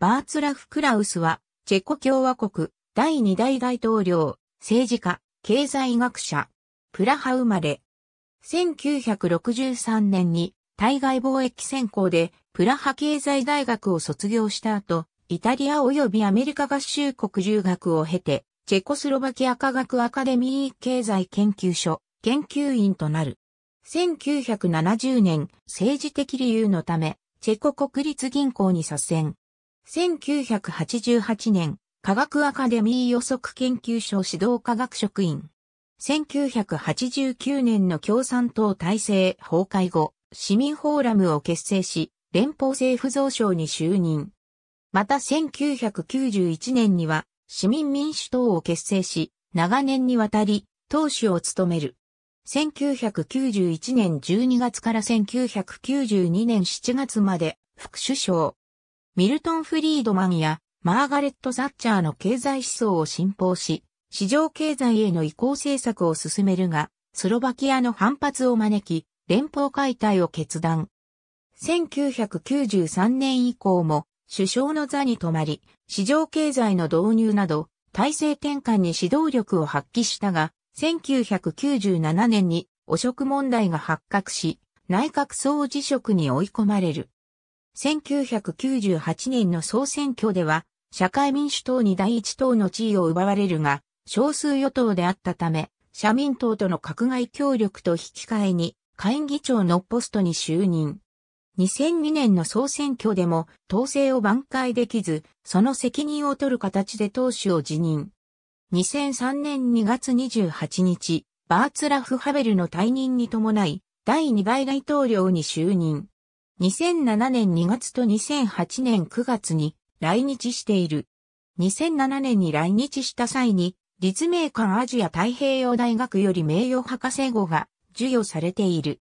バーツラフ・クラウスは、チェコ共和国、第二代大統領、政治家、経済学者、プラハ生まれ。1963年に、対外貿易専攻で、プラハ経済大学を卒業した後、イタリア及びアメリカ合衆国留学を経て、チェコスロバキア科学アカデミー経済研究所、研究員となる。1970年、政治的理由のため、チェコ国立銀行に左遷。1988年、科学アカデミー予測研究所指導科学職員。1989年の共産党体制崩壊後、市民フォーラムを結成し、連邦政府増省に就任。また1991年には、市民民主党を結成し、長年にわたり、党首を務める。1991年12月から1992年7月まで、副首相、ミルトン・フリードマンやマーガレット・ザッチャーの経済思想を信奉し、市場経済への移行政策を進めるが、スロバキアの反発を招き、連邦解体を決断。1993年以降も首相の座に止まり、市場経済の導入など体制転換に指導力を発揮したが、1997年に汚職問題が発覚し、内閣総辞職に追い込まれる。1998年の総選挙では、社会民主党に第一党の地位を奪われるが、少数与党であったため、社民党との閣外協力と引き換えに、下院議長のポストに就任。2002年の総選挙でも、党勢を挽回できず、その責任を取る形で党首を辞任。2003年2月28日、バーツラフ・ハベルの退任に伴い、第2倍大統領に就任。2007年2月と2008年9月に来日している。2007年に来日した際に、立命館アジア太平洋大学より名誉博士号が授与されている。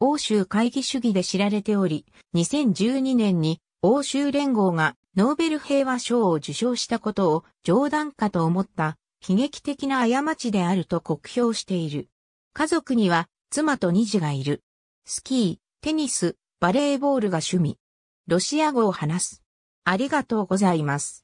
欧州会議主義で知られており、2012年に欧州連合がノーベル平和賞を受賞したことを冗談かと思った悲劇的な過ちであると酷評している。家族には妻と二児がいる。スキー、テニス、バレーボールが趣味。ロシア語を話す。ありがとうございます。